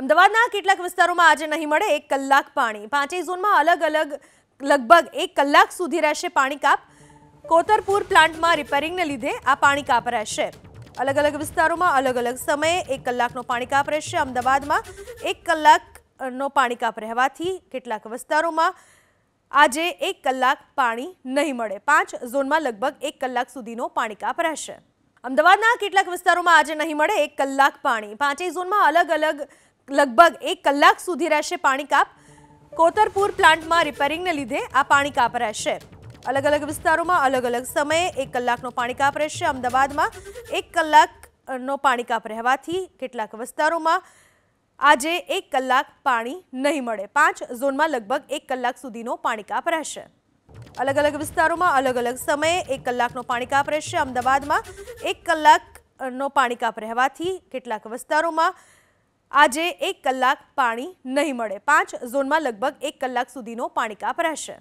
અમદાવાદના કેટલાક વિસ્તારોમાં આજે નહીં મળે એક કલાક પાણી પાંચેય ઝોનમાં અલગ અલગ લગભગ એક કલાક સુધી રહેશે પાણી કાપ કોતરપુર પ્લાન્ટમાં રિપેરિંગને લીધે આ પાણી કાપ રહેશે અલગ અલગ વિસ્તારોમાં અલગ અલગ સમયે એક કલાકનો પાણી કાપ રહેશે અમદાવાદમાં એક કલાકનો પાણી કાપ રહેવાથી કેટલાક વિસ્તારોમાં આજે એક કલાક પાણી નહીં મળે પાંચ ઝોનમાં લગભગ એક કલાક સુધીનો પાણી કાપ રહેશે અમદાવાદના કેટલાક વિસ્તારોમાં આજે નહીં મળે એક કલાક પાણી પાંચેય ઝોનમાં અલગ અલગ લગભગ એક કલાક સુધી રહેશે પાણી કાપ કોતરપુર પ્લાન્ટમાં રિપેરિંગને લીધે આ પાણી કાપ રહેશે અલગ અલગ વિસ્તારોમાં અલગ અલગ સમયે એક કલાકનો પાણી કાપ રહેશે અમદાવાદમાં એક કલાકનો પાણી કાપ રહેવાથી કેટલાક વિસ્તારોમાં આજે એક કલાક પાણી નહીં મળે પાંચ ઝોનમાં લગભગ એક કલાક સુધીનો પાણી કાપ રહેશે અલગ અલગ વિસ્તારોમાં અલગ અલગ સમયે એક કલાકનો પાણી કાપ રહેશે અમદાવાદમાં એક કલાકનો પાણી કાપ રહેવાથી કેટલાક વિસ્તારોમાં આજે એક કલાક પાણી નહીં મળે પાંચ ઝોનમાં લગભગ એક કલાક સુધીનો પાણી કાપ રહેશે